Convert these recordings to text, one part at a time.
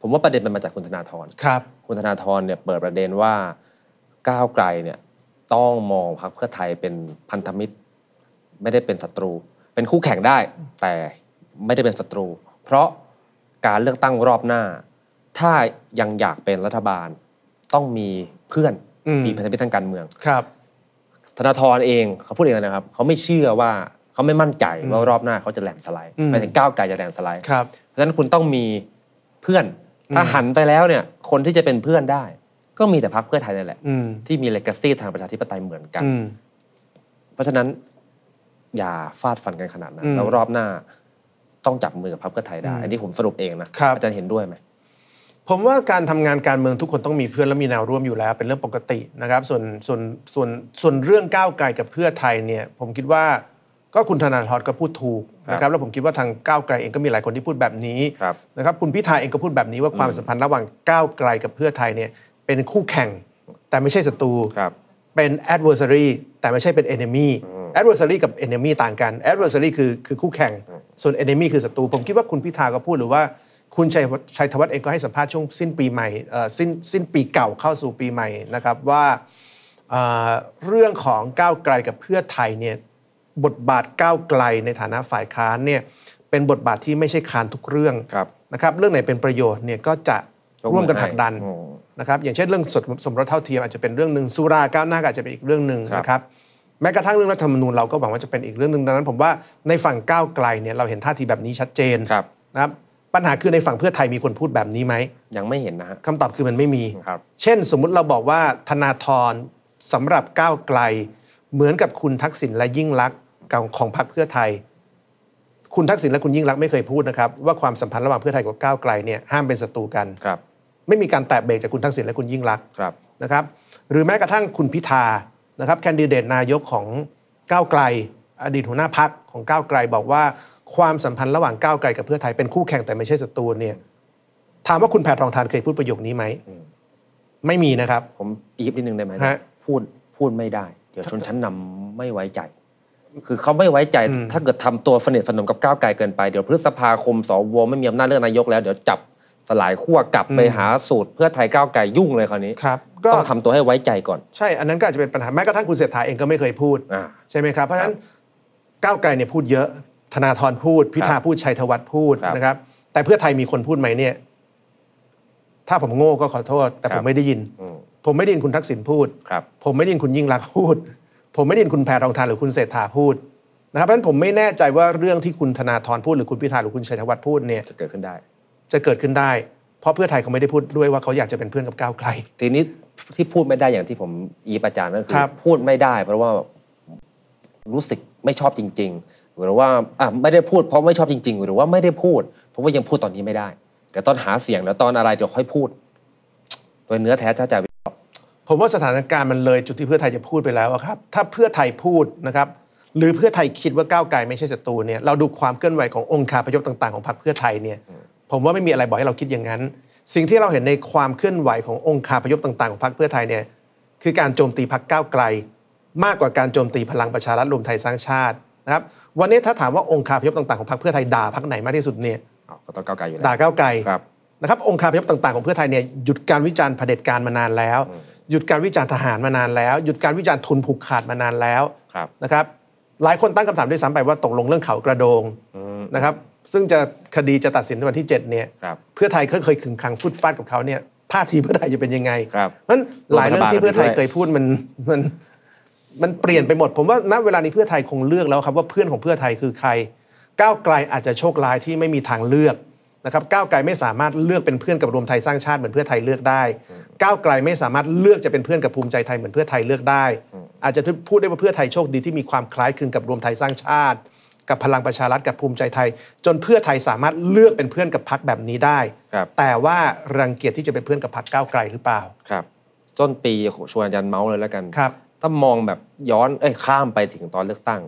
ผมว่าประเด็นมันมาจากคุณธนาธร ครับ คุณธนาธรเนี่ยเปิดประเด็นว่าก้าวไกลเนี่ยต้องมองพรรคเพื่อไทยเป็นพันธมิตร ไม่ได้เป็นศัตรู เป็นคู่แข่งได้ แต่ไม่ได้เป็นศัตรู เพราะการเลือกตั้งรอบหน้า ถ้ายังอยากเป็นรัฐบาลต้องมีเพื่อนมีพันธมิตรทางการเมืองครับ ธนาธรเองเขาพูดเองนะครับ เขาไม่เชื่อว่าเขาไม่มั่นใจว่ารอบหน้าเขาจะแหลมสไลด์ไปถึงก้าวไกลจะแหลมสไลด์เพราะฉะนั้นคุณต้องมีเพื่อนถ้าหันไปแล้วเนี่ยคนที่จะเป็นเพื่อนได้ ก็มีแต่พรรคเพื่อไทยนี่แหละที่มีเลกาซีทางประชาธิปไตยเหมือนกันเพราะฉะนั้นอย่าฟาดฟันกันขนาดนั้น แล้วรอบหน้าต้องจับมือกับพรรคเพื่อไทยได้อันนี้ผมสรุปเองนะอาจารย์เห็นด้วยไหมผมว่าการทำงานการเมืองทุกคนต้องมีเพื่อนและมีแนวร่วมอยู่แล้วเป็นเรื่องปกตินะครับ ส่วนส่วนส่วนส่วนเรื่องก้าวไกลกับเพื่อไทยเนี่ย ผมคิดว่าก็คุณธนาธรก็พูดถูกนะครับแล้วผมคิดว่าทางก้าวไกลเองก็มีหลายคนที่พูดแบบนี้นะครับคุณพิธาเองก็พูดแบบนี้ว่าความสัมพันธ์ระหว่างก้าวไกลกับเพื่อไทยเนี่ยเป็นคู่แข่งแต่ไม่ใช่ศัตรูเป็น adversary แต่ไม่ใช่เป็น enemy adversary กับ enemy ต่างกัน adversary คือคือคู่แข่ง ส่วน enemy คือศัตรูผมคิดว่าคุณพิธาก็พูดหรือว่าคุณชัยชัยธวัฒน์เองก็ให้สัมภาษณ์ช่วงสิ้นปีใหม่สิ้นสิ้นปีเก่าเข้าสู่ปีใหม่นะครับว่าเรื่องของก้าวไกลกับเพื่อไทยเนี่ยบทบาทก้าวไกลในฐานะฝ่ายค้านเนี่ยเป็นบทบาทที่ไม่ใช่ค้านทุกเรื่องนะครับ เรื่องไหนเป็นประโยชน์เนี่ยก็จะร่วมกันผลักดันนะครับอย่างเช่นเรื่องสดสมรสเท่าเทียมอาจจะเป็นเรื่องหนึ่งสุราก้าวหน้าอาจจะเป็นอีกเรื่องหนึ่งนะครับแม้กระทั่งเรื่องรัฐธรรมนูญเราก็หวังว่าจะเป็นอีกเรื่องหนึ่งดังนั้นผมว่าในฝั่งก้าวไกลเนี่ยเราเห็นท่าทีแบบนี้ชัดเจนนะครับปัญหาคือในฝั่งเพื่อไทยมีคนพูดแบบนี้ไหมยังไม่เห็นนะะคำตอบคือมันไม่มี เช่น สมมุติเราบอกว่าธนาธรสำหรับก้าวไกลเหมือนกับคุณทักษิณและยิ่งลักษณของพรรคเพื่อไทย คุณทักษิณและคุณยิ่งรักไม่เคยพูดนะครับ ว่าความสัมพันธ์ระหว่างเพื่อไทยกับก้าวไกลเนี่ยห้ามเป็นศัตรูกันครับ ไม่มีการแตะเบรกจากคุณทักษิณและคุณยิ่งรักครับนะครับ หรือแม้กระทั่งคุณพิธา นะครับแคนดิเดตนายกของก้าวไกล อดีตหัวหน้าพักของก้าวไกล บอกว่าความสัมพันธ์ระหว่างก้าวไกล กับเพื่อไทยเป็นคู่แข่งแต่ไม่ใช่ศัตรูเนี่ย ถามว่าคุณแพทองทานเคยพูดประโยคนี้ไหม ไม่มีนะครับ ผมอีกนิดนึงได้ไหมพูดพูดไม่ได้ เดี๋ยวชนชั้นนำไม่ไว้ใจคือเขาไม่ไว้ใจถ้าเกิดทำตัวสนิทสนมกับก้าวไกลเกินไปเดี๋ยวพฤษภาคมสวไม่มีอำนาจเลือกนายกแล้ว เดี๋ยวจับสลายขั้วกลับไปหาสูตรเพื่อไทยก้าวไกลยุ่งเลยคราวนี้ครับต้องทำตัวให้ไว้ใจก่อน ใช่ อันนั้นก็อาจจะเป็นปัญหาแม้กระทั่งคุณเศรษฐาเองก็ไม่เคยพูด ใช่ไหมครับ เพราะฉะนั้นก้าวไกลเนี่ยพูดเยอะ ธนาธรพูด พิธาพูดชัยธวัฒน์พูดนะครับ แต่เพื่อไทยมีคนพูดไหมเนี่ย ถ้าผมโง่ก็ขอโทษแต่ผมไม่ได้ยิน ผมไม่ได้ยินคุณทักษิณพูดผมไม่ได้ยินคุณยิ่งรักพูดผมไม่ได้ยินคุณแพรทองทานหรือคุณเศรษฐาพูดนะครับ เพราะฉะนั้นผมไม่แน่ใจว่าเรื่องที่คุณธนาธรพูดหรือคุณพิธาหรือคุณชัยธวัฒน์พูดเนี่ยจะเกิดขึ้นได้ จะเกิดขึ้นได้ เพราะเพื่อไทยเขาไม่ได้พูดด้วยว่า เขาอยากจะเป็นเพื่อนกับก้าวไกลทีนี้ที่พูดไม่ได้อย่างที่ผมอีประจาน่นคือพูดไม่ได้ เพราะว่ารู้สึกไม่ชอบจริง ๆ หรือว่าอ่ะไม่ได้พูดเพราะไม่ชอบจริงๆ หรือว่าไม่ได้พูดเพราะว่ายังพูดตอนนี้ไม่ได้ แต่ตอนหาเสียงแล้ว ตอนอะไรเดี๋ยวค่อยพูดตัวเนื้อแท้จะจาผมว่าสถานการณ์มันเลยจุดที่เพื่อไทยจะพูดไปแล้วครับ ถ้าเพื่อไทยพูดนะครับหรือเพื่อไทยคิดว่าก้าวไกล ไม่ใช่ศัตรูเนี่ยเราดูความเคลื่อนไหวขององค์คาพยพต่างๆของพรรคเพื่อไทยเนี่ยผมว่าไม่มีอะไรบอกให้เราคิดอย่างนั้น สิ่งที่เราเห็นในความเคลื่อนไหวขององค์คาพยพต่างๆ ของพรรคเพื่อไทยเนี่ยคือการโจมตีพรรคก้าวไกล มากกว่าการโจมตีพลังประชารัฐรวมไทยสร้างชาตินะครับวันนี้ถ้าถามว่าองค์คาพยพต่างๆของพรรคเพื่อไทยด่าพรรคไหนมากที่สุดเนี่ยก็ต้องก้าวไกลอยู่แล้วด่าก้าวไกลนะครับองค์คาพยพต่างๆของเพื่อไทยเนี่ยหยุดการวิจารณ์เผด็จการมานานแล้วหยุดการวิจารณ์ทหารมานานแล้ว หยุดการวิจารณ์ทุนผูกขาดมานานแล้วนะครับหลายคนตั้งคำถามด้วยซ้ำไปว่าตกลงเรื่องเขากระโดงนะครับ ซึ่งจะคดีจะตัดสินวันที่ 7เนี่ยเพื่อไทยเคยขึงขังฟุดฟาดกับเขาเนี่ยท่าทีเพื่อไทยจะเป็นยังไงเพราะนั้นหลายเรื่องที่เพื่อไทยเคยพูดมันมันมันเปลี่ยนไปหมด ผมว่าณเวลานี้เพื่อไทยคงเลือกแล้วครับว่าเพื่อนของเพื่อไทยคือใคร ก้าวไกลอาจจะโชคร้ายที่ไม่มีทางเลือกนะครับ ก้าวไกลไม่สามารถเลือกเป็นเพื่อนกับรวมไทยสร้างชาติเหมือนเพื่อไทยเลือกได้ก้าวไกลไม่สามารถเลือกจะเป็นเพื่อนกับภูมิใจไทยเหมือนเพื่อไทยเลือกได้ อาจจะพูดได้ว่าเพื่อไทยโชคดีที่มีความคล้ายคลึงกับรวมไทยสร้างชาติกับพลังประชารัฐกับภูมิใจไทย จนเพื่อไทยสามารถเลือกเป็นเพื่อนกับพักแบบนี้ได้ แต่ว่ารังเกียจที่จะเป็นเพื่อนกับพักก้าวไกลหรือเปล่าครับต้นปีชวนอาจารย์เมาส์เลยแล้วกันครับ ถ้ามองแบบย้อนเอ้ยข้ามไปถึงตอนเลือกตั้ง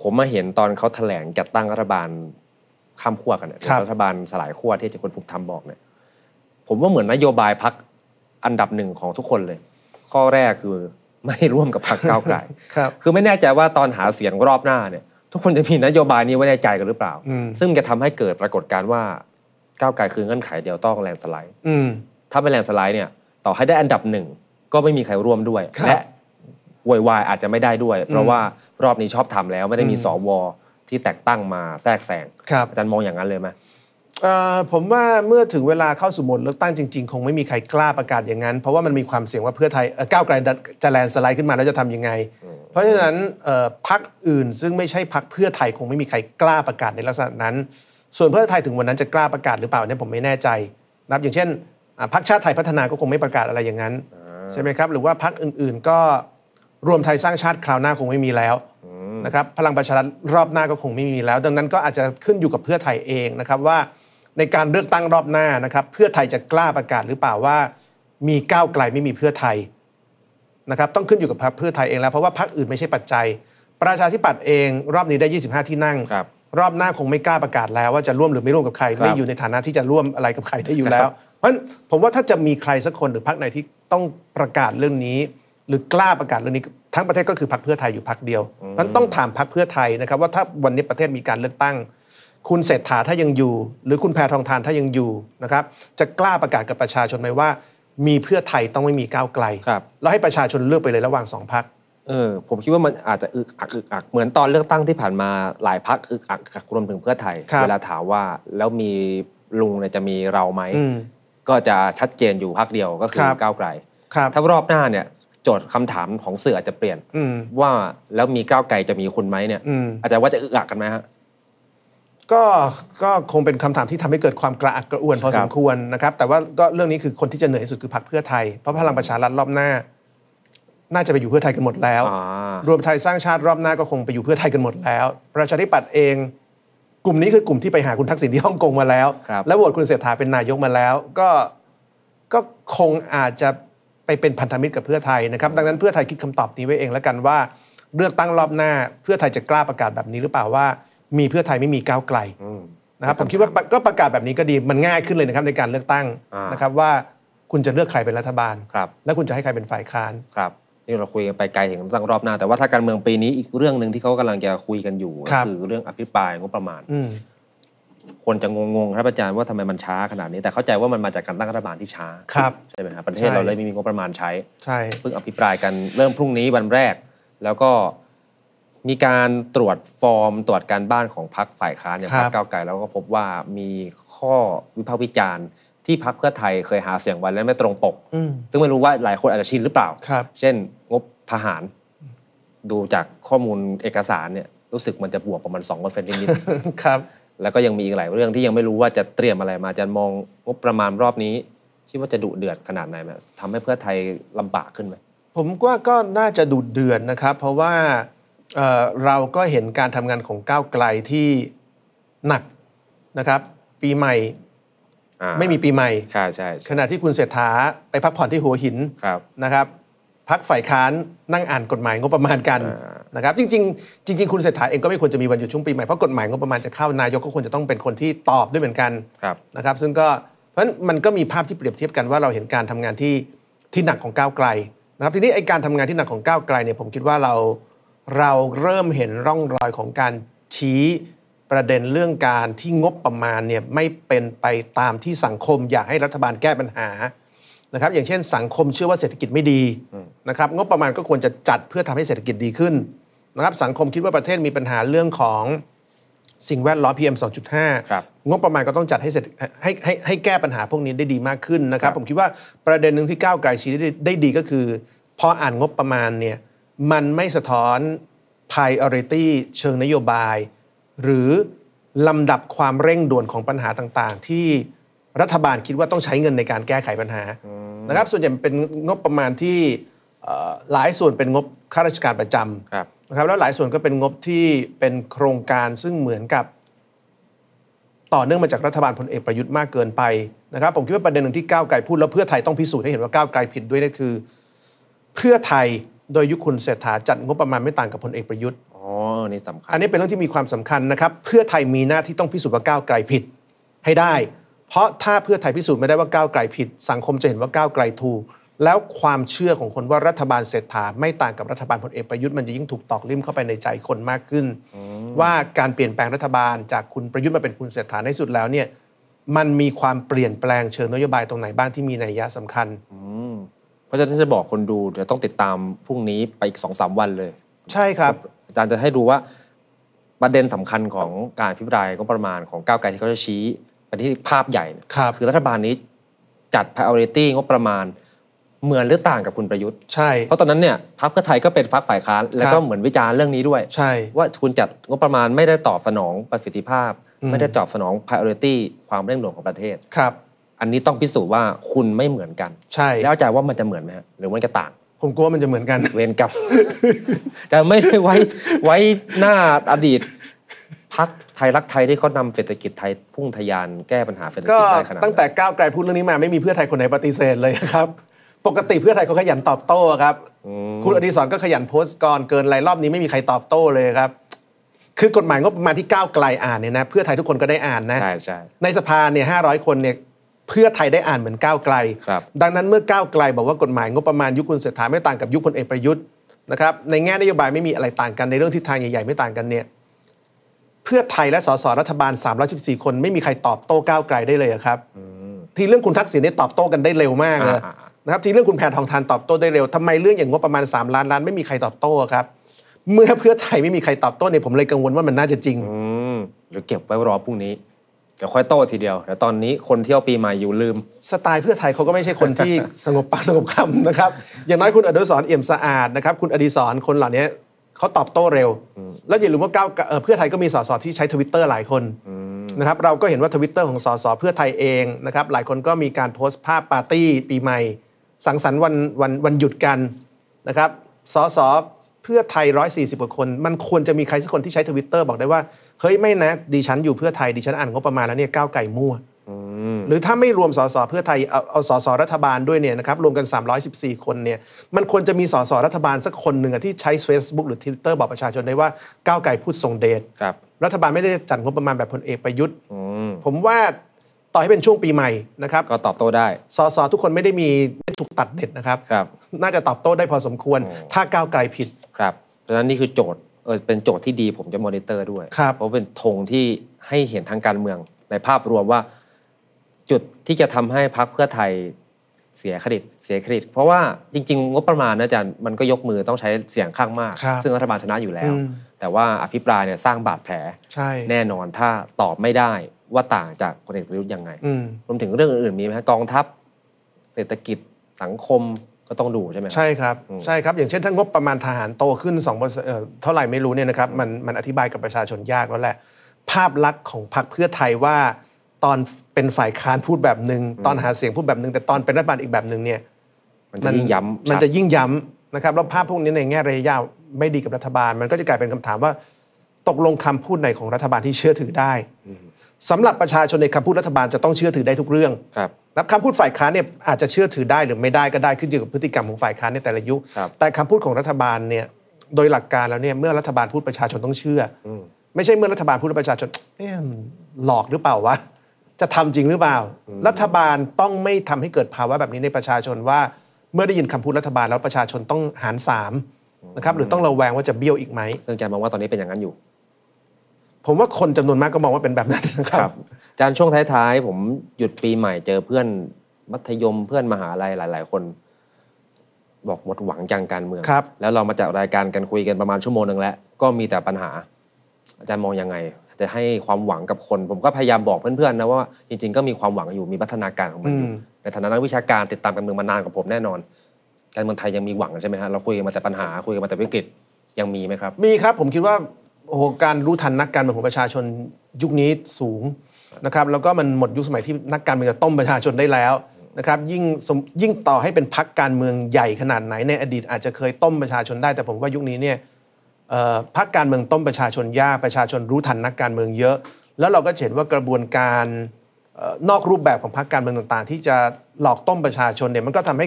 ผมมาเห็นตอนเขาแถลงจัดตั้งรัฐบาลข้ามขั้วกันเนี่ยรัฐบาลสลายขั้วที่จะคนภูมิธรรมบอกเนี่ยผมว่าเหมือนนโยบายพักอันดับหนึ่งของทุกคนเลย ข้อแรกคือไม่ร่วมกับพรรคก้าวไกลครับ คือไม่แน่ใจว่าตอนหาเสียงรอบหน้าเนี่ยทุกคนจะมีนโยบายนี้ไว้ในใจกันหรือเปล่า ซึ่งจะทำให้เกิดปรากฏการณ์ว่าก้าวไกลคือเงื่อนไขเดียวต้องแรงสไลด์ถ้าเป็นแรงสไลด์เนี่ย ต่อให้ได้อันดับหนึ่งก็ไม่มีใครร่วมด้วย และวอยวายอาจจะไม่ได้ด้วย เพราะว่ารอบนี้ชอบทำแล้ว ไม่ได้มีสวที่แต่งตั้งมาแทรกแซงอาจารย์มองอย่างนั้นเลยไหมผมว่าเมื่อถึงเวลาเข้าสู่หมดเลือกตั้งจริง ๆ คงไม่มีใครกล้าประกาศอย่างนั้น เพราะว่ามันมีความเสี่ยงว่าเพื่อไทยก้าวไกลจะแลนสไลด์ขึ้นมาแล้วจะทํำยังไงเพราะฉะนั้นพักอื่น ซึ่งไม่ใช่พักเพื่อไทยคงไม่มีใครกล้าประกาศในลักษณะนั้น ส่วนเพื่อไทยถึงวันนั้นจะกล้าประกาศหรือเปล่าเนี่ยผมไม่แน่ใจนับอย่างเช่นพักชาติไทยพัฒนาก็คงไม่ประกาศอะไรอย่างนั้นใช่ไหมครับหรือว่าพักอื่นๆก็รวมไทยสร้างชาติคราวหน้าคงไม่มีแล้วนะครับพลังประชารัฐรอบหน้าก็คงไม่มีแล้ว ดังนั้นก็อาจจะขึ้นอยู่กับเพื่อไทยเองนะครับว่าในการเลือกตั้งรอบหน้านะครับเพื่อไทยจะกล้าประกาศหรือเปล่าว่ามีก้าวไกลไม่มีเพื่อไทยนะครับต้องขึ้นอยู่กับพรรคเพื่อไทยเองแล้วเพราะว่าพรรคอื่นไม่ใช่ปัจจัย ประชาธิปัตย์เองรอบนี้ได้ 25 ที่นั่งรรอบหน้าคงไม่กล้าประกาศแล้ว ว่าจะร่วมหรือไม่ร่วมกับใครไม่อยู่ในฐานะที่จะร่วมอะไรกับใครได้อยู่แล้ว เพราะฉะนั้นผมว่าถ้าจะมีใครสักคนหรือพรรคไหนที่ต้องประกาศเรื่องนี้หรือกล้าประกาศเรื่องนี้ ทั้งประเทศก็คือพรรคเพื่อไทยอยู่พรรคเดียวเพราะฉะนั้นต้องถามพรรคเพื่อไทยนะครับว่าถ้าวันนี้ประเทศมีการเลือกตั้งคุณเศรษฐาถ้ายังอยู่หรือคุณแพทองทานถ้ายังอยู่นะครับ จะกล้าประกาศกับประชาชนไหมว่า มีเพื่อไทยต้องไม่มีก้าวไกลแล้วให้ประชาชนเลือกไปเลยระหว่างสองพักเออผมคิดว่ามันอาจจะอึกอักอึกอัก เหมือนตอนเลือกตั้งที่ผ่านมาหลายพักอึกอักักรวมถึงเพื่อไทยเวลาถามว่าแล้วมีลุงจะมีเราไหมก็จะชัดเจนอยู่พักเดียวก็คือก้าวไกลถ้ารอบหน้าเนี่ย โจทย์คำถามของเสืออาจจะเปลี่ยนว่าแล้วมีก้าวไกลจะมีคุณไหมเนี่ยออาจารย์ว่าจะอึกอักกันไหมฮะก็ ก็คงเป็นคำถามที่ทำให้เกิดความกระอักกระอ่วนพอสมควรนะครับ แต่ว่าก็เรื่องนี้คือคนที่จะเหนื่อยที่สุดคือพรรคเพื่อไทย เพราะพลังประชารัฐรอบหน้า น่าจะไปอยู่เพื่อไทยกันหมดแล้ว รวมไทยสร้างชาติรอบหน้าก็คงไปอยู่เพื่อไทยกันหมดแล้ว ประชาธิปัตย์เอง กลุ่มนี้คือกลุ่มที่ไปหาคุณทักษิณที่ฮ่องกงมาแล้ว และโหวตคุณเสรษฐาเป็นนายกมาแล้ว ก็ ก็คงอาจจะไปเป็นพันธมิตรกับเพื่อไทยนะครับ ดังนั้นเพื่อไทยคิดคำตอบนี้ไว้เองแล้วกันว่า เลือกตั้งรอบหน้า เพื่อไทยจะกล้าประกาศแบบนี้หรือเปล่าว่ามีเพื่อไทยไม่มีก้าวไกลนะครับผมคิดว่าก็ประกาศแบบนี้ก็ดีมันง่ายขึ้นเลยนะครับ ในการเลือกตั้งนะครับ ว่าคุณจะเลือกใครเป็นรัฐบาลและคุณจะให้ใครเป็นฝ่ายค้านครับนี่เราคุยกันไปไกลถึงตั้งรอบหน้าแต่ว่าถ้าการเมืองปีนี้อีกเรื่องหนึ่งที่เขากำลังจะคุยกันอยู่คือเรื่องอภิปรายงบประมาณคนจะงงๆครับอาจารย์ว่าทำไมมันช้าขนาดนี้ แต่เข้าใจว่ามันมาจากการตั้งรัฐบาลที่ช้าครับใช่ไหมครับประเทศเราเลยไม่มีงบประมาณใช้ ใช่เพิ่งอภิปรายกันเริ่มพรุ่งนี้วันแรก แล้วก็มีการตรวจฟอร์มตรวจการบ้านของพักฝ่ายค้านอย่างพักเก้าไก่แล้วก็พบว่ามีข้อวิพากษ์วิจารณ์ที่พักเพื่อไทยเคยหาเสียงไว้และไม่ตรงปก ซึ่งไม่รู้ว่าหลายคนอาจจะชินหรือเปล่า เช่น งบทหาร ดูจากข้อมูลเอกสารเนี่ย รู้สึกมันจะบวกประมาณสอองเเปร์ซ็นิดๆครับ แล้วก็ยังมีอีกหลายเรื่องที่ยังไม่รู้ว่าจะเตรียมอะไรมาจะมองงบประมาณรอบนี้คิดว่าจะดุเดือดขนาดไหนไหมทำให้เพื่อไทยลำบากขึ้นไหมผมว่าก็น่าจะดุเดือดนะครับ เพราะว่าเราก็เห็นการทำงานของก้าวไกลที่หนักนะครับปีใหม่ ไม่มีปีใหม่ใช่ใชขณะที่คุณเศรษฐาไปพักผ่อนที่หัวหินนะครับพักฝ่ายค้านนั่งอ่านกฎหมายงบประมาณกันนะครับจริงๆจริงๆคุณเศรษฐาเองก็ไม่ควรจะมีวันหยุดช่วงปีใหม่เพราะกฎหมายงบประมาณจะเข้านายกก็ควรจะต้องเป็นคนที่ตอบด้วยเหมือนกันนะครับซึ่งก็เพราะนั้นมันก็มีภาพที่เปรียบเทียบกันว่าเราเห็นการทำงานที่ที่หนักของก้าวไกลนะครับทีนี้ไอการทำงานที่หนักของก้าวไกลเนี่ยผมคิดว่าเราเราเริ่มเห็นร่องรอยของการชี้ประเด็นเรื่องการที่งบประมาณเนี่ยไม่เป็นไปตามที่สังคมอยากให้รัฐบาลแก้ปัญหานะครับ อย่างเช่นสังคมเชื่อว่าเศรษฐกิจไม่ดีนะครับ งบประมาณก็ควรจะจัดเพื่อทำให้เศรษฐกิจดีขึ้น นะครับสังคมคิดว่าประเทศมีปัญหาเรื่องของสิ่งแวดล้อม PM 2.5งบประมาณก็ต้องจัดให้เสร็จให้ให้ให้แก้ปัญหา พวกนี้ได้ดีมากขึ้นนะครับ ผมคิดว่าประเด็นหนึ่งที่ก้าวไกลชี้ได้ดีก็คือพออ่านงบประมาณเนี่ยมันไม่สะท้อน priority เชิงนโยบาย หรือ ลำดับความเร่งด่วนของปัญหาต่างๆที่รัฐบาลคิดว่าต้องใช้เงินในการแก้ไขปัญหานะครับ ส่วนใหญ่เป็นงบประมาณที่หลายส่วนเป็นงบข้าราชการประจำนะครับ แล้วหลายส่วนก็เป็นงบที่เป็นโครงการซึ่งเหมือนกับ ต่อเนื่องมาจากรัฐบาลพลเอกประยุทธ์มากเกินไปนะครับ ผมคิดว่าประเด็นหนึ่งที่ก้าวไกลพูดแล้วเพื่อไทยต้องพิสูจน์ให้เห็นว่าก้าวไกลผิดด้วยนั่นคือเพื่อไทยโดยยุคคุณเศรษฐาจัดงบประมาณไม่ต่างกับพลเอกประยุทธ์ อ๋อ นี่สำคัญ อันนี้เป็นเรื่องที่มีความสำคัญนะครับ เพื่อไทยมีหน้าที่ต้องพิสูจน์ว่าก้าวไกลผิด ให้ได้ เพราะถ้าเพื่อไทยพิสูจน์ไม่ได้ว่าก้าวไกลผิด สังคมจะเห็นว่าก้าวไกลถูกแล้วความเชื่อของคนว่ารัฐบาลเศรษฐา ไม่ต่างกับรัฐบาลพลเอกประยุทธ์มันจะยิ่งถูกตอกลิ่มเข้าไปในใจคนมากขึ้นว่าการเปลี่ยนแปลงรัฐบาลจากคุณประยุทธ์มาเป็นคุณเศรษฐาในสุดแล้วเนี่ยมันมีความเปลี่ยนแปลงเชิงนโยบายตรงไหนบ้างที่มีนัยยะสำคัญราะฉะนั้นจะบอกคนดู เดี๋ยวต้องติดตามพรุ่งนี้ไปอีกสองสามวันเลย ใช่ครับ อาจารย์จะให้ดูว่าประเด็นสำคัญของการพิปรายก็ประมาณ ของก้าวไกลที่เขาจะชี้ไปที่ภาพใหญ่คคือรัฐบาลนี้จัด priority งบประมาณ เหมือนหรือต่างกับคุณประยุทธ์ใช่ เพราะตอนนั้นเนี่ยพรรคเพื่อไทยก็เป็นฝักฝ่ายค้านแล้วก็เหมือนวิจารณ์เรื่องนี้ด้วยใช่ว่าคุณจัดงบประมาณไม่ได้ตอบสนองประสิทธิภาพไม่ได้ตอบสนอง priority ความเร่งด่วนของประเทศครับอันนี้ต้องพิสูจน์ว่าคุณไม่เหมือนกัน ใช่แล้วอาจารย์ว่ามันจะเหมือนไหมหรือมันจะต่าง ผมกลัวมันจะเหมือนกันเวนกับจะไม่ได้ไว้ไว้หน้าอดีตพักไทยรักไทยที่เขานำเศรษฐกิจไทยพุ่งทะยานแก้ปัญหาเศรษฐกิจได้ขนาดตั้งแต่ก้าวไกลพูดเรื่องนี้มาไม่มีเพื่อไทยคนไหนปฏิเสธเลยครับ ปกติเพื่อไทยเขาขยันตอบโต้ครับคุณอดีศรก็ขยันโพสต์ก่อนเกินรายรอบนี้ไม่มีใครตอบโต้เลยครับ คือกฎหมายงบประมาณที่ก้าวไกลอ่านเนี่ยนะเพื่อไทยทุกคนก็ได้อ่านนะใช่ใช่ในสภาเนี่ยห้าร้อยคนเนี่ยเพื่อไทยได้อ่านเหมือนก้าวไกลดังนั้นเมื่อก้าวไกลบอกว่ากฎหมายงบประมาณยุคคุณเศรษฐาไม่ต่างกับยุคพลเอกประยุทธ์นะครับ ในแง่นโยบายไม่มีอะไรต่างกันในเรื่องทิศทางใหญ่ๆไม่ต่างกันเนี่ย เพื่อไทยและสสรัฐบาล314คนไม่มีใครตอบโต้ก้าวไกลได้เลยครับ ทีเรื่องคุณทักษิณได้ตอบโต้กันได้เร็วมากเลยนะครับ ทีเรื่องคุณแพทองทานตอบโต้ได้เร็วทำไมเรื่องอย่างงบประมาณ3ล้านล้านไม่มีใครตอบโต้ครับ เมื่อเพื่อไทยไม่มีใครตอบโต้เนี่ยผมเลยกังวลว่ามันน่าจะจริงหรือเก็บไว้รอพรุ่งนี้จี๋ยวค่อยโต้ทีเดียวแต่ตอนนี้คนเที่ยวปีใหม่อยู่ลืม สไตล์เพื่อไทยเขาก็ไม่ใช่คนที่สงบปากสงบคำนะครับอย่างน้อยคุณอดุสรเอี่ยมสะอาดนะครับคุณอดีศรคนเหล่านี้เขาตอบโต้เร็ว แล้วอย่าลืมว่าก้าวเพื่อไทยก็มีสสที่ใช้ทวิตเตอร์หลายคนนะครับเราก็เห็นว่าทวิตเตอร์ของสสเพื่อไทยเองนะครับหลายคนก็มีการโพสต์ ภาพปาร์ตี้ ปีใหม่ สังสรรค์วันวันวันหยุดกันนะครับสสเพื่อไทย 140กว่าคน มันควรจะมีใครสักคนที่ใช้ทวิตเตอร์บอกได้ว่าเฮ้ยไม่นะดิฉันอยู่เพื่อไทยดิฉันอ่านงบประมาณแล้วเนี่ยก้าวไก่มั่วหรือถ้าไม่รวมสสเพื่อไทยเอาเอาสสรัฐบาลด้วยเนี่ยนะครับรวมกัน 314 คนเนี่ยมันควรจะมีสสรัฐบาลสักคนหนึ่งที่ใช้ Facebook หรือ Twitter บอกประชาชนได้ว่าก้าวไก่พูดทรงเดชครับ รัฐบาลไม่ได้จัดงบประมาณแบบพลเอกประยุทธ์ผมว่าต่อให้เป็นช่วงปีใหม่นะครับก็ตอบโต้ได้สสทุกคนไม่ได้มีถูกตัดเด็ดนะครับครับน่าจะตอบโต้ได้พอสมควรถ้าก้าวไกลผิดครับเพราะฉะนั้นนี่คือโจทย์เออเป็นโจทย์ที่ดีผมจะมอนิเตอร์ด้วย เพราะเป็นธงที่ให้เห็นทางการเมืองในภาพรวมว่าจุดที่จะทำให้พรรคเพื่อไทยเสียเครดิตเสียเครดิต เพราะว่าจริง ๆงบประมาณนะอาจารย์มันก็ยกมือต้องใช้เสียงข้างมาก ซึ่งรัฐบาลชนะอยู่แล้ว แต่ว่าอภิปรายเนี่ยสร้างบาดแผล แน่นอนถ้าตอบไม่ได้ว่าต่างจากคนเอกประยุทธ์ยังไงรวมถึงเรื่องอื่นๆ มีไหมกองทัพเศรษฐกิจสังคม็ต้องดูใช่ไหมใช่ครับใช่ครับอย่างเช่นถ้างบประมาณทหารโตขึ้น2เท่าไหร่ไม่รู้เนี่ยนะครับมันมันอธิบายกับประชาชนยากแล้วแหละภาพลักษณ์ของพรรคเพื่อไทยว่าตอนเป็นฝ่ายค้านพูดแบบหนึ่งตอนหาเสียงพูดแบบหนึ่งแต่ตอนเป็นรัฐบาลอีกแบบหนึ่งเนี่ยมันจะยิ่งย้ำมันจะยิ่งย้ำนะครับแล้วภาพพวกนี้ในแง่ระยะยาวไม่ดีกับรัฐบาล มันก็จะกลายเป็นคำถามว่า ตกลงคำพูดไหนของรัฐบาลที่เชื่อถือได้สำหรับประชาชนในคำพูดรัฐบาลจะต้องเชื่อถือได้ทุกเรื่อง ครับนับคำพูดฝ่ายค้านเนี่ยอาจจะเชื่อถือได้หรือไม่ได้ก็ได้ขึ้นอยู่กับพฤติกรรมของฝ่ายค้านในแต่ละยุคแต่คำพูดของรัฐบาลเนี่ยโดยหลักการแล้วเนี่ยเมื่อรัฐบาลพูดประชาชนต้องเชื่อ ไม่ใช่เมื่อรัฐบาลพูดประชาชนเอ๊ะหลอกหรือเปล่าวะ จะทำจริงหรือเปล่า รัฐบาลต้องไม่ทำให้เกิดภาวะแบบนี้ในประชาชนว่าเมื่อได้ยินคำพูดรัฐบาล แล้วประชาชนต้องหารสามนะครับหรือต้องระแวงว่าจะเบี้ยวอีกไหมซึ่งอาจารย์มองว่าตอนนี้เป็นอย่างนั้นอยู่ผมว่าคนจำนวนมากก็มองว่าเป็นแบบนั้นนะครับอาจารย์ช่วงท้ายๆผมหยุดปีใหม่เจอเพื่อนมัธยมเพื่อนมหาลัยหลาย ๆ คนบอกหมดหวังจังการเมืองแล้วเรามาจัดรายการกันคุยกันประมาณชั่วโมงหนึ่งแล้ว ก็มีแต่ปัญหา อาจารย์มองยังไงจะให้ความหวังกับคน ผมก็พยายามบอกเพื่อนๆนะว่าจริง ๆ ก็มีความหวังอยู่มีพัฒนาการของมันอยู่ในฐานะนักวิชาการติดตามการเมืองมานานกับผมแน่นอน การเมืองไทยยังมีหวังใช่ไหมฮะเราคุยกันมาแต่ปัญหาคุยกันมาแต่วิกฤตยังมีไหมครับ มีครับ ผมคิดว่าโอ้โหการรู้ทันนักการเมืองของประชาชนยุคนี้สูงนะครับแล้วก็มันหมดยุคสมัยที่นักการเมืองจะต้มประชาชนได้แล้วนะครับยิ่งยิ่งต่อให้เป็นพักการเมืองใหญ่ขนาดไหนในอดีตอาจจะเคยต้มประชาชนได้แต่ผมว่ายุคนี้เนี่ยพักการเมืองต้มประชาชนยากประชาชนรู้ทันนักการเมืองเยอะ แล้วเราก็เห็นว่ากระบวนการนอกรูปแบบของพักการเมืองต่าง ๆ ที่จะหลอกต้มประชาชนเนี่ยมันก็ทำให้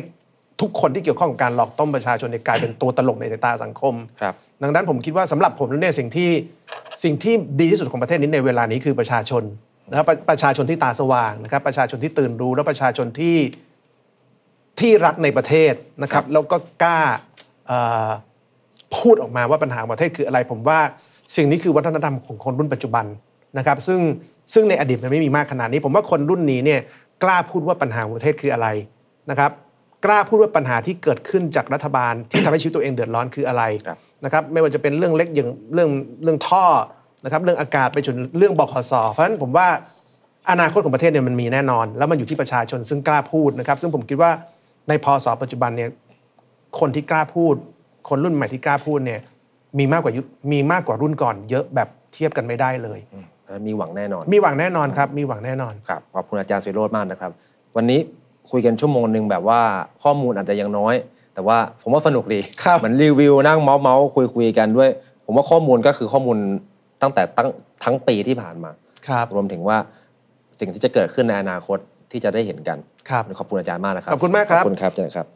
ทุกคนที่เกี่ยวข้องกับการหลอกต้มประชาชนในกลายเป็นตัวตลกในสายตาสังคม ครับ ดังนั้นผมคิดว่าสำหรับผมแล้วเนี่ยสิ่งที่สิ่งที่ดีที่สุดของประเทศนี้ในเวลานี้คือประชาชนนะครับประชาชนที่ตาสว่างนะครับ ประชาชนที่ตื่นรู้และประชาชนที่ที่รักในประเทศนะครับแล้วก็กล้าพูดออกมาว่าปัญหาของประเทศคืออะไรผมว่าสิ่งนี้คือวัฒนธรรมของคนรุ่นปัจจุบันนะครับ ซึ่งซึ่งในอดีตมันไม่มีมากขนาดนี้ ผมว่าคนรุ่นนี้เนี่ยกล้าพูดว่าปัญหาของประเทศคืออะไรนะครับกล้าพูดว่าปัญหาที่เกิดขึ้นจากรัฐบาลที่ทำให้ชีวิตตัวเองเดือดร้อนคืออะไรนะครับ ไม่ว่าจะเป็นเรื่องเล็กอย่างเรื่องเรื่องท่อนะครับ เรื่องอากาศไปจนเรื่องบคสเพราะฉะนั้นผมว่าอนาคตของประเทศเนี่ยมันมีแน่นอน แล้วมันอยู่ที่ประชาชนซึ่งกล้าพูดนะครับ ซึ่งผมคิดว่า ในพศปัจจุบันเนี่ยคนที่กล้าพูดคนรุ่นใหม่ที่กล้าพูดเนี่ย มีมากกว่ามีมากกว่ารุ่นก่อนเยอะแบบเทียบกันไม่ได้เลยมีหวังแน่นอน มีหวังแน่นอนครับมีหวังแน่นอนครับขอบคุณอาจารย์สุโรจน์มากนะครับ วันนี้คุยกันชั่วโมงหนึ่งแบบว่าข้อมูลอาจจะยังน้อย แต่ว่าผมว่าสนุกดีเหมือนรีวิวนั่งเมาส์เมาส์คุยคุยกันด้วย ผมว่าข้อมูลก็คือข้อมูลตั้งแต่ตั้งทั้งปีที่ผ่านมาครับรวมถึงว่าสิ่งที่จะเกิดขึ้นในอนาคตที่จะได้เห็นกันครับขอบคุณอาจารย์มากนะครับขอบคุณมากครับขอบคุณครับอาจารย์ครับ